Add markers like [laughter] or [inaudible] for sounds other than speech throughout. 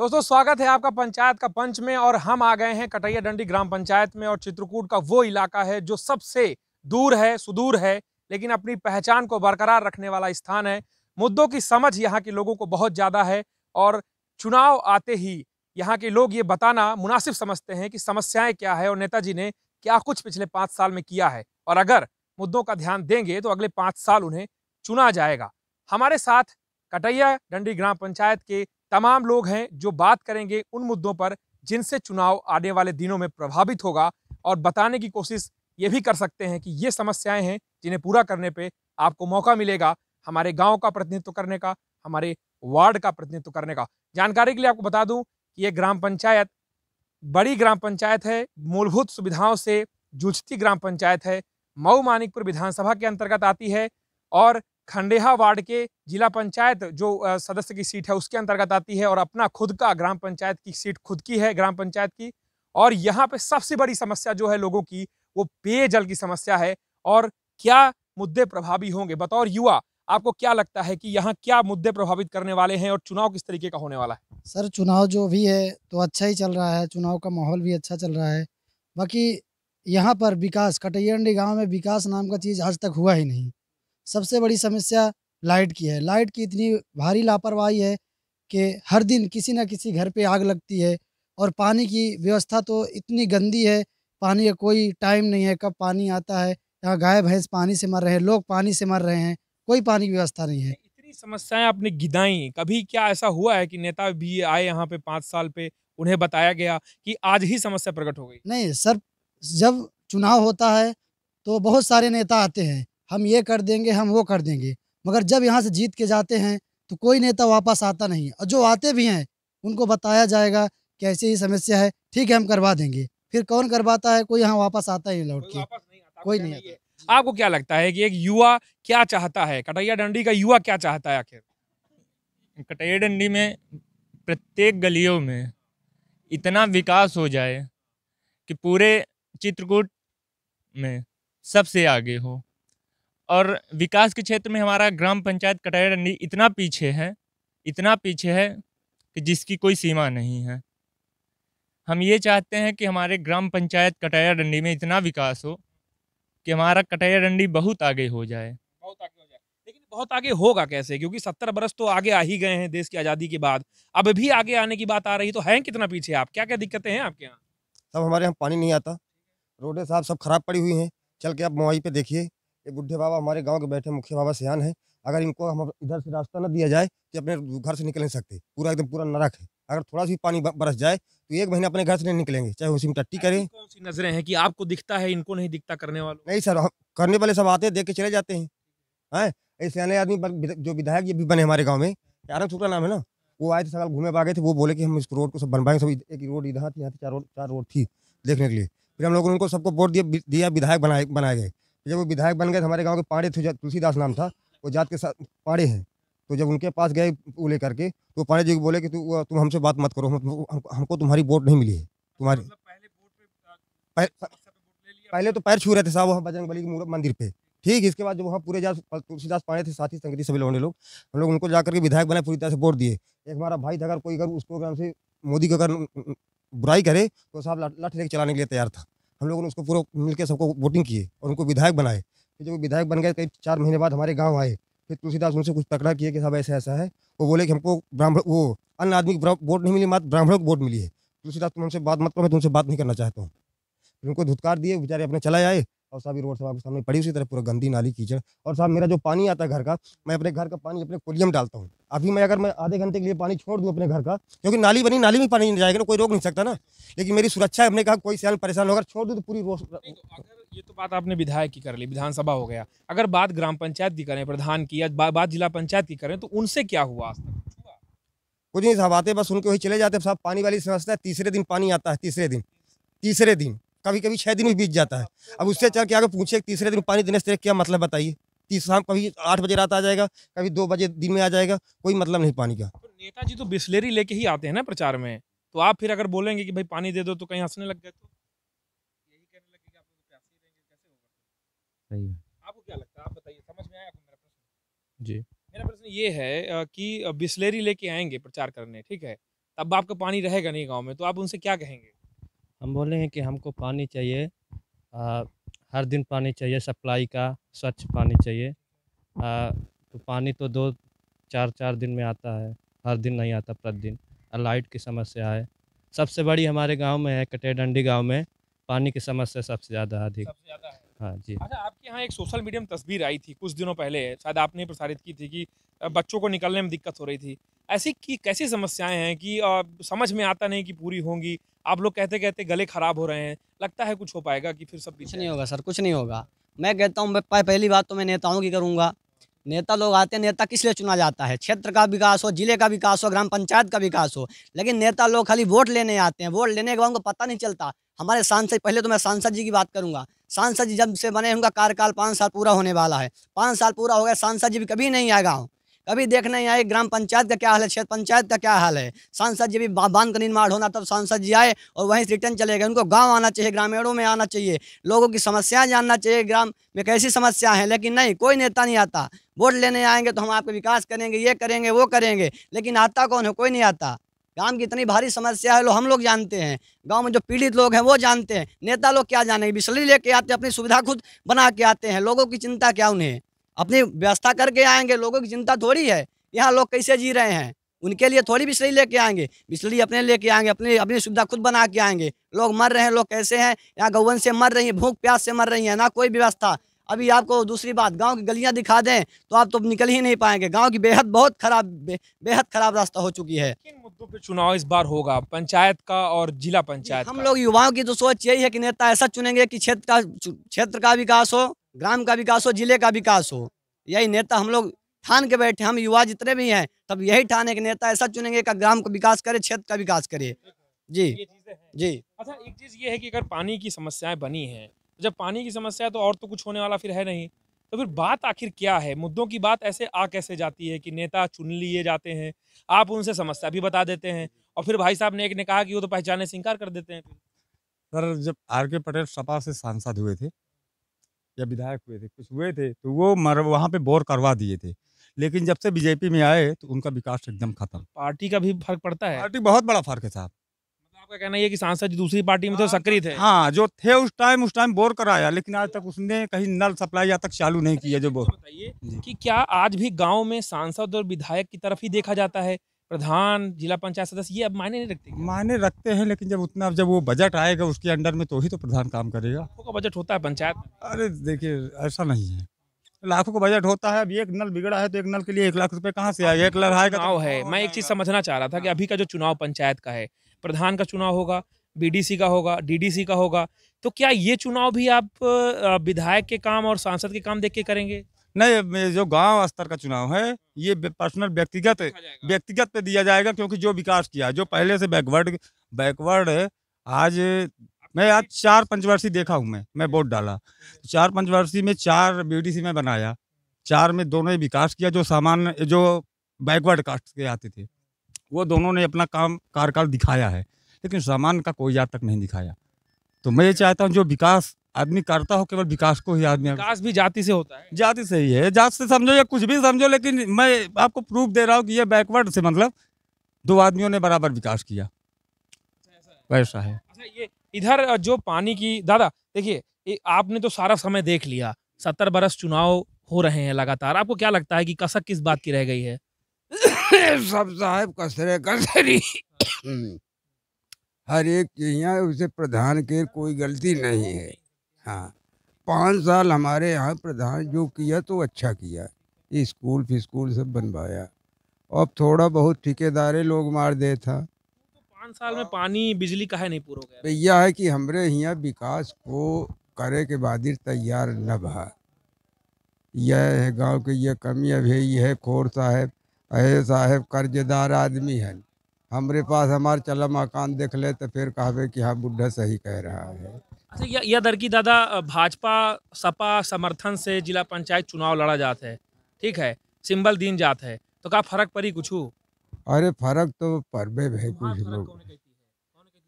दोस्तों स्वागत है आपका पंचायत का पंच में और हम आ गए हैं कटैया डंडी ग्राम पंचायत में और चित्रकूट का वो इलाका है जो सबसे दूर है सुदूर है लेकिन अपनी पहचान को बरकरार रखने वाला स्थान है मुद्दों की समझ यहाँ के लोगों को बहुत ज़्यादा है और चुनाव आते ही यहाँ के लोग ये बताना मुनासिब समझते हैं कि समस्याएं क्या है और नेताजी ने क्या कुछ पिछले पाँच साल में किया है और अगर मुद्दों का ध्यान देंगे तो अगले पाँच साल उन्हें चुना जाएगा हमारे साथ कटैया डंडी ग्राम पंचायत के तमाम लोग हैं जो बात करेंगे उन मुद्दों पर जिनसे चुनाव आने वाले दिनों में प्रभावित होगा और बताने की कोशिश ये भी कर सकते हैं कि ये समस्याएं हैं जिन्हें पूरा करने पे आपको मौका मिलेगा हमारे गांव का प्रतिनिधित्व करने का हमारे वार्ड का प्रतिनिधित्व करने का जानकारी के लिए आपको बता दूं कि ये ग्राम पंचायत बड़ी ग्राम पंचायत है मूलभूत सुविधाओं से जूझती ग्राम पंचायत है मऊ मानिकपुर विधानसभा के अंतर्गत आती है और खंडेहा वार्ड के जिला पंचायत जो सदस्य की सीट है उसके अंतर्गत आती है और अपना खुद का ग्राम पंचायत की सीट खुद की है ग्राम पंचायत की और यहाँ पे सबसे बड़ी समस्या जो है लोगों की वो पेयजल की समस्या है और क्या मुद्दे प्रभावी होंगे बतौर युवा आपको क्या लगता है कि यहाँ क्या मुद्दे प्रभावित करने वाले हैं और चुनाव किस तरीके का होने वाला है सर चुनाव जो भी है तो अच्छा ही चल रहा है चुनाव का माहौल भी अच्छा चल रहा है बाकी यहाँ पर विकास कटैयांडी गाँव में विकास नाम का चीज़ आज तक हुआ ही नहीं सबसे बड़ी समस्या लाइट की है लाइट की इतनी भारी लापरवाही है कि हर दिन किसी न किसी घर पे आग लगती है और पानी की व्यवस्था तो इतनी गंदी है पानी का कोई टाइम नहीं है कब पानी आता है यहाँ गाय भैंस पानी से मर रहे हैं लोग पानी से मर रहे हैं कोई पानी की व्यवस्था नहीं है इतनी समस्याएं आपने गिदाई कभी क्या ऐसा हुआ है कि नेता भी आए यहाँ पे पाँच साल पे उन्हें बताया गया कि आज ही समस्या प्रकट हो गई नहीं सर जब चुनाव होता है तो बहुत सारे नेता आते हैं हम ये कर देंगे हम वो कर देंगे मगर जब यहाँ से जीत के जाते हैं तो कोई नेता वापस आता नहीं और जो आते भी हैं उनको बताया जाएगा कि ऐसी ही समस्या है ठीक है हम करवा देंगे फिर कौन करवाता है कोई यहाँ वापस आता ही लौट के कोई नहीं आता आपको क्या लगता है कि एक युवा क्या चाहता है कटैया डंडी का युवा क्या चाहता है आखिर कटैया डंडी में प्रत्येक गलियों में इतना विकास हो जाए कि पूरे चित्रकूट में सबसे आगे हो और विकास के क्षेत्र में हमारा ग्राम पंचायत कटैया इतना पीछे है इतना पीछे है कि जिसकी कोई सीमा नहीं है हम ये चाहते हैं कि हमारे ग्राम पंचायत कटैया डंडी में इतना विकास हो कि हमारा कटैया डंडी बहुत आगे हो जाए बहुत आगे हो जाए लेकिन बहुत आगे होगा कैसे क्योंकि सत्तर बरस तो आगे आ ही गए हैं देश की आज़ादी के बाद अब भी आगे आने की बात आ रही तो है कितना पीछे आप क्या क्या दिक्कतें हैं आपके यहाँ सब हमारे यहाँ पानी नहीं आता रोडें साहब सब खराब पड़ी हुई हैं चल के आप मोबाइल पर देखिए ये बुढ़े बाबा हमारे गांव के बैठे मुखिया बाबा सियान है अगर इनको हम इधर से रास्ता ना दिया जाए तो अपने घर से निकल नहीं सकते पूरा एकदम पूरा नरक है अगर थोड़ा सा पानी बरस जाए तो एक महीने अपने घर से नहीं निकलेंगे चाहे उसी में टट्टी करें कौन सी नजरें हैं कि आपको दिखता है इनको नहीं दिखता करने वाले नहीं सर करने वाले सब आते हैं देख के चले जाते हैं हैं ऐसे आने आदमी जो विधायक ये भी बने हमारे गाँव में आरम शुक्ला नाम है ना वो आए थे सकाल घूमे भागे गए थे वो बोले कि हम इस रोड को सब बनवाएंगे सब एक रोड इधर थी यहाँ चार रोड चार रोड थी देखने के लिए फिर हम लोगों ने उनको सबको वोट दिया दिया विधायक बनाए बनाए गए तो जब वो विधायक बन गए तो हमारे गाँव के पाड़े थे तुलसीदास नाम था वो जात के साथ पाड़े हैं तो जब उनके पास गए वो लेकर के तो पाड़े जी को बोले कि तु, तुम हमसे बात मत करो हम, हमको तुम्हारी वोट नहीं मिली है तुम्हारे मतलब पहले तो पैर छू रहे थे साहब वहाँ बजरंग बली मंदिर पे ठीक इसके बाद जो वहाँ पूरे जात तुलसीदास पाड़े थे साथी संगति सभी लोगों ने लोग हम लोग उनको जाकर के विधायक बनाए पूरी तरह से वोट दिए एक हमारा भाई था अगर कोई अगर उस प्रोग्राम से मोदी को अगर बुराई करे तो साहब लाठी लेकर चलाने के लिए तैयार था हम लोगों ने उसको पूरा मिलकर सबको वोटिंग किए और उनको विधायक बनाए फिर जब विधायक बन गए कई चार महीने बाद हमारे गाँव आए फिर तुलसीदास उनसे कुछ तकड़ा किया कि साहब ऐसा ऐसा है वो बोले कि हमको ब्राह्मण वो अन्य आदमी वोट नहीं मिली मात्र ब्राह्मणों को वोट मिली है तुलसीदास तुम उनसे बात मत करो मैं तुमसे बात नहीं करना चाहता हूँ फिर उनको धुतकार दिए बेचारे अपने चला आए और साहब रोड साहब के सामने पड़ी उसी तरह पूरा गंदी नाली कीचड़ और साहब मेरा जो पानी आता है घर का मैं अपने घर का पानी अपने कोलियम डालता हूँ अभी मैं अगर मैं आधे घंटे के लिए पानी छोड़ दूँ अपने घर का क्योंकि नाली बनी नाली में पानी नहीं जाएगा ना कोई रोक नहीं सकता ना लेकिन मेरी सुरक्षा हमने कहा कोई सैल परेशान होगा छोड़ दूँ तो पूरी रोश तो ये तो बात आपने विधायक की कर ली विधानसभा हो गया अगर बात ग्राम पंचायत की करें प्रधान की या बा, बात जिला पंचायत की करें तो उनसे क्या हुआ आज तक कुछ नहीं साहब आते बस उनके वही चले जाते साहब पानी वाली समस्या है तीसरे दिन पानी आता है तीसरे दिन तीसरे दिन कभी कभी छः दिन भी बीत जाता है अब उससे चल के आगे पूछे तीसरे दिन पानी देने से क्या मतलब बताइए तीस शाम कभी आठ बजे रात आ जाएगा कभी दो बजे दिन में आ जाएगा कोई मतलब नहीं पानी का तो नेताजी तो बिस्लेरी लेके ही आते हैं ना प्रचार में तो आप फिर अगर बोलेंगे कि भाई पानी दे दो तो कहीं हंसने लग गए तो यही कहने लगे कि आप तो प्यासे ही रहेंगे कैसे होगा सही आपको क्या लगता है आप बताइए समझ में आया आपको मेरा प्रश्न जी मेरा प्रश्न ये है कि बिस्लेरी लेके आएंगे प्रचार करने ठीक है तब आपका पानी रहेगा नहीं गाँव में तो आप उनसे क्या कहेंगे हम बोलेंगे कि हमको पानी चाहिए हर दिन पानी चाहिए सप्लाई का स्वच्छ पानी चाहिए आ, तो पानी तो दो चार चार दिन में आता है हर दिन नहीं आता प्रतिदिन और लाइट की समस्या है सबसे बड़ी हमारे गांव में है कटे डंडी गांव में पानी की समस्या सबसे ज़्यादा अधिक हाँ जी अच्छा आपके यहाँ एक सोशल मीडिया में तस्वीर आई थी कुछ दिनों पहले शायद आपने प्रसारित की थी कि बच्चों को निकलने में दिक्कत हो रही थी ऐसी की कैसी समस्याएं हैं कि आ, समझ में आता नहीं कि पूरी होंगी आप लोग कहते कहते गले खराब हो रहे हैं लगता है कुछ हो पाएगा कि फिर सब कुछ नहीं होगा सर कुछ नहीं होगा मैं कहता हूँ पहली बात तो मैं नेताओं की करूँगा नेता लोग आते हैं नेता किस लिए चुना जाता है क्षेत्र का विकास हो जिले का विकास हो ग्राम पंचायत का विकास हो लेकिन नेता लोग खाली वोट लेने आते हैं वोट लेने के बाद उनको पता नहीं चलता हमारे सांसद पहले तो मैं सांसद जी की बात करूंगा सांसद जी जब से बने उनका कार्यकाल पाँच साल पूरा होने वाला है पाँच साल पूरा हो गया सांसद जी भी कभी नहीं आएगा गाँव कभी देखने आए ग्राम पंचायत का क्या हाल है क्षेत्र पंचायत का क्या हाल है सांसद जी भी बांध का निर्माण होना तब सांसद जी आए और वहीं से रिटर्न चले गए उनको गांव आना चाहिए ग्रामीणों में आना चाहिए लोगों की समस्याएं जानना चाहिए ग्राम में कैसी समस्या है लेकिन नहीं कोई नेता नहीं आता वोट लेने आएंगे तो हम आपके विकास करेंगे ये करेंगे वो करेंगे लेकिन आता कौन है कोई नहीं आता गांव की इतनी भारी समस्या है लो हम लोग जानते हैं गांव में जो पीड़ित लोग हैं वो जानते हैं नेता लोग क्या जाने बिस्लरी लेके आते हैं अपनी सुविधा खुद बना के आते हैं लोगों की चिंता क्या उन्हें अपनी व्यवस्था करके आएंगे लोगों की चिंता थोड़ी है यहाँ लोग कैसे जी रहे हैं उनके लिए थोड़ी बिस्लरी लेके आएंगे बिस्लरी अपने लेके आएंगे अपनी अपनी सुविधा खुद बना के आएंगे लोग मर रहे हैं लोग कैसे हैं यहाँ गौवन से मर रही हैं भूख प्यास से मर रही हैं ना कोई व्यवस्था अभी आपको दूसरी बात गांव की गलियां दिखा दें तो आप तो निकल ही नहीं पाएंगे गांव की बेहद बहुत खराब बे, बेहद खराब रास्ता हो चुकी है किन मुद्दों पे चुनाव इस बार होगा पंचायत का और जिला पंचायत हम लोग युवाओं की तो सोच यही है कि नेता ऐसा चुनेंगे कि क्षेत्र का क्षेत्र का विकास हो ग्राम का विकास हो जिले का विकास हो यही नेता हम लोग ठान के बैठे हम युवा जितने भी हैं सब यही ठान एक नेता ऐसा चुनेंगे का ग्राम का विकास करे क्षेत्र का विकास करे जी जी अच्छा एक चीज ये है कि अगर पानी की समस्याएं बनी हैं जब पानी की समस्या है तो और तो कुछ होने वाला फिर है नहीं तो फिर बात आखिर क्या है मुद्दों की बात ऐसे आ कैसे जाती है कि नेता चुन लिए जाते हैं आप उनसे समस्या भी बता देते हैं और फिर भाई साहब ने एक ने कहा कि वो तो पहचाने से इनकार कर देते हैं सर जब आर के पटेल सपा से सांसद हुए थे या विधायक हुए थे कुछ हुए थे तो वो मर वहाँ पे बोर करवा दिए थे लेकिन जब से बीजेपी में आए तो उनका विकास एकदम खत्म पार्टी का भी फर्क पड़ता है पार्टी बहुत बड़ा फर्क है साहब आपका कहना है कि सांसद दूसरी पार्टी में तो हाँ, सक्रिय तो थे हाँ जो थे उस टाइम उस टाइम बोर कराया लेकिन आज तक उसने कहीं नल सप्लाई आज तक चालू नहीं किया जो बोर अच्छा, तो बताइए कि क्या आज भी गाँव में सांसद और विधायक की तरफ ही देखा जाता है प्रधान जिला पंचायत सदस्य ये अब मायने नहीं रखते मायने रखते हैं लेकिन जब उतना जब वो बजट आएगा उसके अंडर में तो ही तो प्रधान काम करेगा का बजट होता है पंचायत अरे देखिए ऐसा नहीं है लाखों का बजट होता है अब एक नल बिगड़ा है तो एक नल के लिए एक लाख रुपए कहाँ से आएगा एक लड़ाएगा तो है मैं एक चीज समझना चाह रहा था कि हाँ। अभी का जो चुनाव पंचायत का है प्रधान का चुनाव होगा बीडीसी का होगा डीडीसी का होगा तो क्या ये चुनाव भी आप विधायक के काम और सांसद के काम देख के करेंगे नहीं जो गांव स्तर का चुनाव है ये पर्सनल व्यक्तिगत व्यक्तिगत पे दिया जाएगा क्योंकि जो विकास किया जो पहले से बैकवर्ड बैकवर्ड आज मैं आज चार पंचवर्षीय देखा हूँ मैं मैं वोट डाला चार पंचवर्षीय में चार बी में बनाया चार में दोनों ही विकास किया जो सामान्य जो बैकवर्ड कास्ट के आते थे वो दोनों ने अपना काम कार्यकाल दिखाया है लेकिन सामान का कोई आज तक नहीं दिखाया तो मैं ये चाहता हूँ जो विकास आदमी करता हो केवल विकास को ही आदमी विकास भी जाति से होता है जाति से ही है जात से समझो या कुछ भी समझो लेकिन मैं आपको प्रूफ दे रहा हूँ कि ये बैकवर्ड से मतलब दो आदमियों ने बराबर विकास किया वैसा है अच्छा, ये इधर जो पानी की दादा देखिए आपने तो सारा समय देख लिया सत्तर बरस चुनाव हो रहे हैं लगातार आपको क्या लगता है कि कसक किस बात की रह गई है [laughs] सब साहब कसरे कसरी [coughs] हर एक के यहाँ उसे प्रधान के कोई गलती नहीं है हाँ पाँच साल हमारे यहाँ प्रधान जो किया तो अच्छा किया स्कूल फिस्कूल सब बनवाया अब थोड़ा बहुत ठेकेदारे लोग मार दे था तो पाँच साल में पानी बिजली का है नहीं पूरा गया भैया है कि हमरे यहाँ विकास को करे के बाद तैयार न भा यह है गांव के यह कमी अब है यह खोर साहब अरे साहेब कर्जदार आदमी है हमारे पास हमारे चला मकान देख ले तो फिर कहबे कि हाँ बुढ़ा सही कह रहा है अच्छा यह दरकी दादा भाजपा सपा समर्थन से जिला पंचायत चुनाव लड़ा जाता है ठीक है सिंबल दिन जाता है तो का फर्क पड़ी तो कुछ अरे फर्क तो पड़े भाई कुछ लोग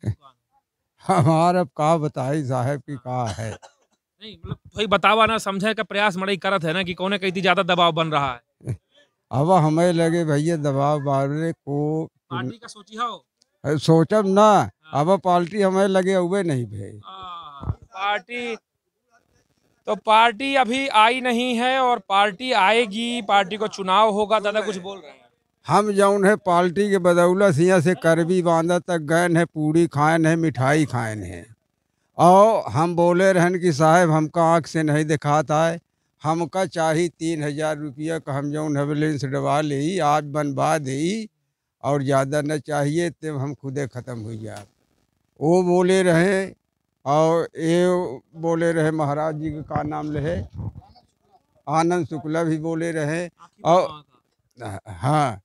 [laughs] हमारा अब कहा बताई साहेब की कहा है नहीं मतलब बतावा ना समझे का प्रयास मड़ई करत है ना कि कौन कहती ज्यादा दबाव बन रहा है [laughs] अब हमें लगे भैया दबाव बारे को पार्टी का सोची हो सोचब तो ना हाँ। अब पार्टी हमें लगे हुए नहीं भे पार्टी तो पार्टी अभी आई नहीं है और पार्टी आएगी पार्टी को चुनाव होगा दादा कुछ बोल रहे हैं हम जौन है पार्टी के बदौलत यहाँ से हाँ। करबी बांधा तक गए है पूरी खाएन है मिठाई खाएन है और हम बोले रहन कि साहब हमका आँख से नहीं दिखाता है हमका चाही तीन हजार रुपया का हम जौन एम्बुलेंस डबा ले आज बनवा दे और ज़्यादा न चाहिए तब हम खुदे ख़त्म हो जाए वो बोले रहे और ये बोले रहे महाराज जी का नाम रहे आनंद शुक्ला भी बोले रहे और हाँ, हाँ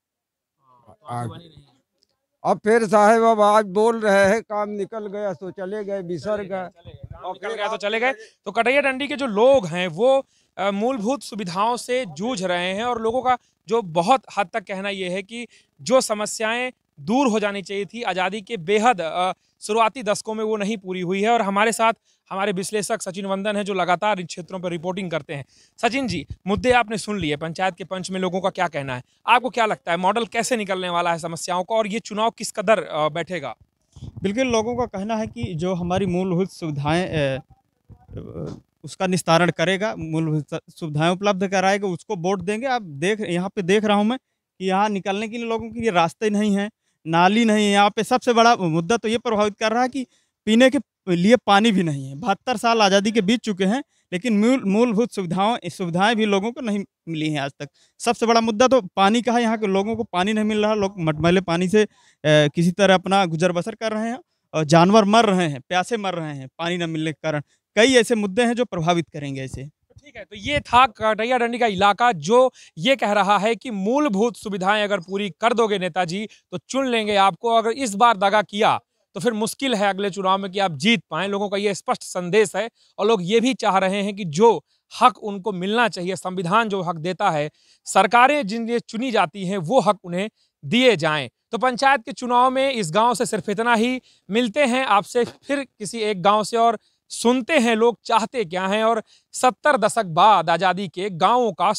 अब फिर साहेब अब आज बोल रहे हैं काम निकल गया तो चले गए बिसर गए तो चले गए तो, तो कटैया डंडी के जो लोग हैं वो मूलभूत सुविधाओं से जूझ रहे हैं और लोगों का जो बहुत हद तक कहना यह है कि जो समस्याएं दूर हो जानी चाहिए थी आज़ादी के बेहद शुरुआती दशकों में वो नहीं पूरी हुई है और हमारे साथ हमारे विश्लेषक सचिन वंदन है जो लगातार इन क्षेत्रों पर रिपोर्टिंग करते हैं सचिन जी मुद्दे आपने सुन लिए पंचायत के पंच में लोगों का क्या कहना है आपको क्या लगता है मॉडल कैसे निकलने वाला है समस्याओं का और ये चुनाव किस कदर बैठेगा बिल्कुल लोगों का कहना है कि जो हमारी मूलभूत सुविधाएँ उसका निस्तारण करेगा मूलभूत सुविधाएं उपलब्ध कराएगा उसको वोट देंगे आप देख यहाँ पे देख रहा हूँ मैं कि यहाँ निकलने के लिए लोगों के लिए रास्ते नहीं हैं नाली नहीं है यहाँ पे सबसे बड़ा मुद्दा तो ये प्रभावित कर रहा है कि पीने के लिए पानी भी नहीं है बहत्तर साल आज़ादी के बीत चुके हैं लेकिन मूल मूलभूत सुविधाओं सुविधाएं भी लोगों को नहीं मिली हैं आज तक सबसे बड़ा मुद्दा तो पानी का है यहाँ के लोगों को पानी नहीं मिल रहा लोग मटमैले पानी से ए, किसी तरह अपना गुजर बसर कर रहे हैं और जानवर मर रहे हैं प्यासे मर रहे हैं पानी न मिलने के कारण कई ऐसे मुद्दे हैं जो प्रभावित करेंगे इसे ठीक है तो ये था कटैया डंडी का इलाका जो ये कह रहा है कि मूलभूत सुविधाएं अगर पूरी कर दोगे नेताजी तो चुन लेंगे आपको अगर इस बार दगा किया तो फिर मुश्किल है अगले चुनाव में कि आप जीत पाएं लोगों का ये स्पष्ट संदेश है और लोग ये भी चाह रहे हैं कि जो हक उनको मिलना चाहिए संविधान जो हक देता है सरकारें जिन चुनी जाती हैं वो हक उन्हें दिए जाएं तो पंचायत के चुनाव में इस गांव से सिर्फ इतना ही मिलते हैं आपसे फिर किसी एक गांव से और सुनते हैं लोग चाहते क्या हैं और सत्तर दशक बाद आज़ादी के गांवों का